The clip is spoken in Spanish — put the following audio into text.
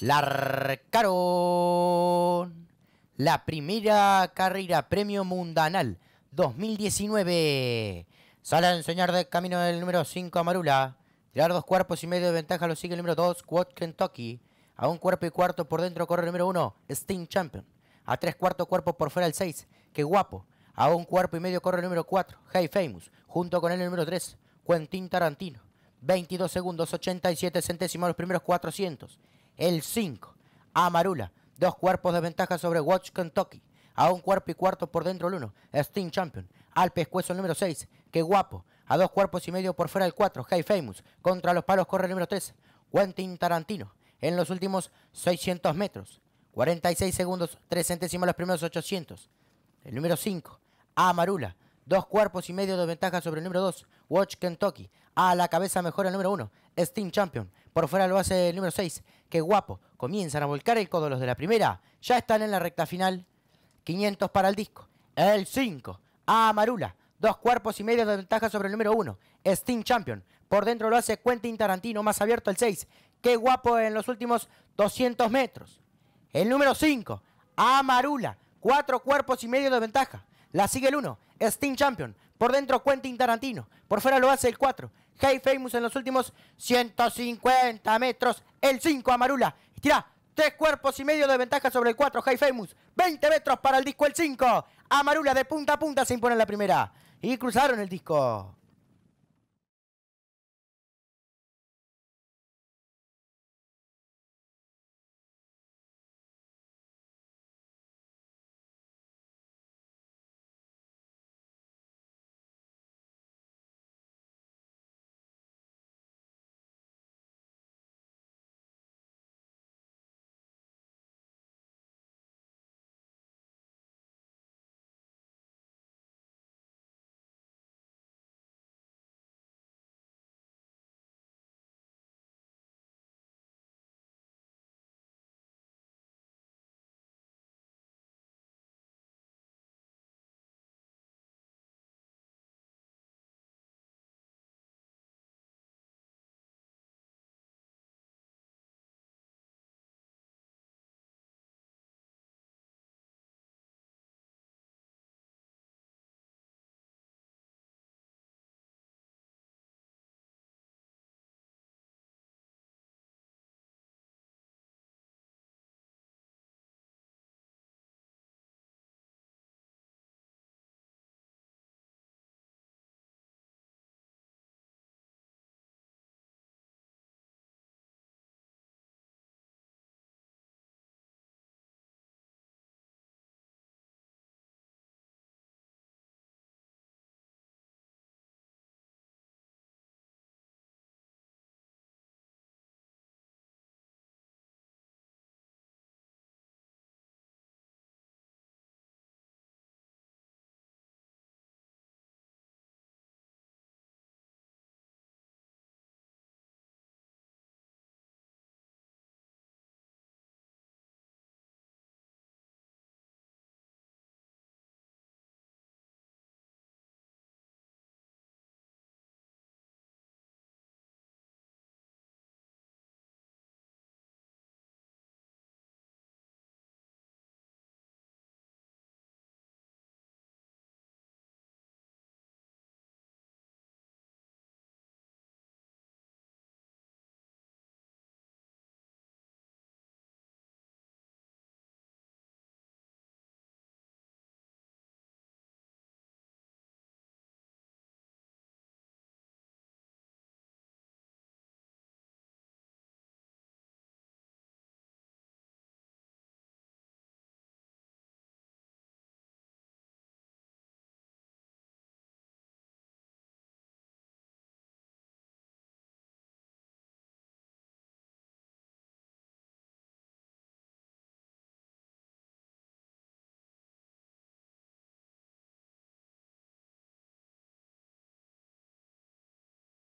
Larcaron. La primera carrera Premio Mundanal 2019. Sale a enseñar de camino del número 5 Amarula. Tirar dos cuerpos y medio de ventaja lo sigue el número 2, Quad Kentucky. A un cuerpo y cuarto por dentro corre el número 1, Steam Champion. A tres cuartos cuerpos por fuera el 6, Qué Guapo. A un cuerpo y medio corre el número 4, Hey Famous. Junto con él el número 3, Quentin Tarantino. 22 segundos, 87 centésimos los primeros 400. El 5. Amarula. Dos cuerpos de ventaja sobre Watch Kentucky. A un cuerpo y cuarto por dentro el 1. Steam Champion. Al pescuezo el número 6. Qué guapo. A dos cuerpos y medio por fuera el 4. High Famous. Contra los palos corre el número 3. Quentin Tarantino. En los últimos 600 metros. 46 segundos, 3 centésimos los primeros 800. El número 5. Amarula. Dos cuerpos y medio de ventaja sobre el número 2. Watch Kentucky. A la cabeza mejora el número 1. Steam Champion. Por fuera lo hace el número 6. Qué guapo. Comienzan a volcar el codo los de la primera. Ya están en la recta final. 500 para el disco. El 5. Amarula. Dos cuerpos y medio de ventaja sobre el número 1. Steam Champion. Por dentro lo hace Quentin Tarantino. Más abierto el 6. Qué guapo en los últimos 200 metros. El número 5. Amarula. Cuatro cuerpos y medio de ventaja. La sigue el 1. Steam Champion. Por dentro Quentin Tarantino. Por fuera lo hace el 4. Hey Famous en los últimos 150 metros. El 5 Amarula. Tira tres cuerpos y medio de ventaja sobre el 4. Hey Famous. 20 metros para el disco el 5. Amarula de punta a punta se impone la primera. Y cruzaron el disco.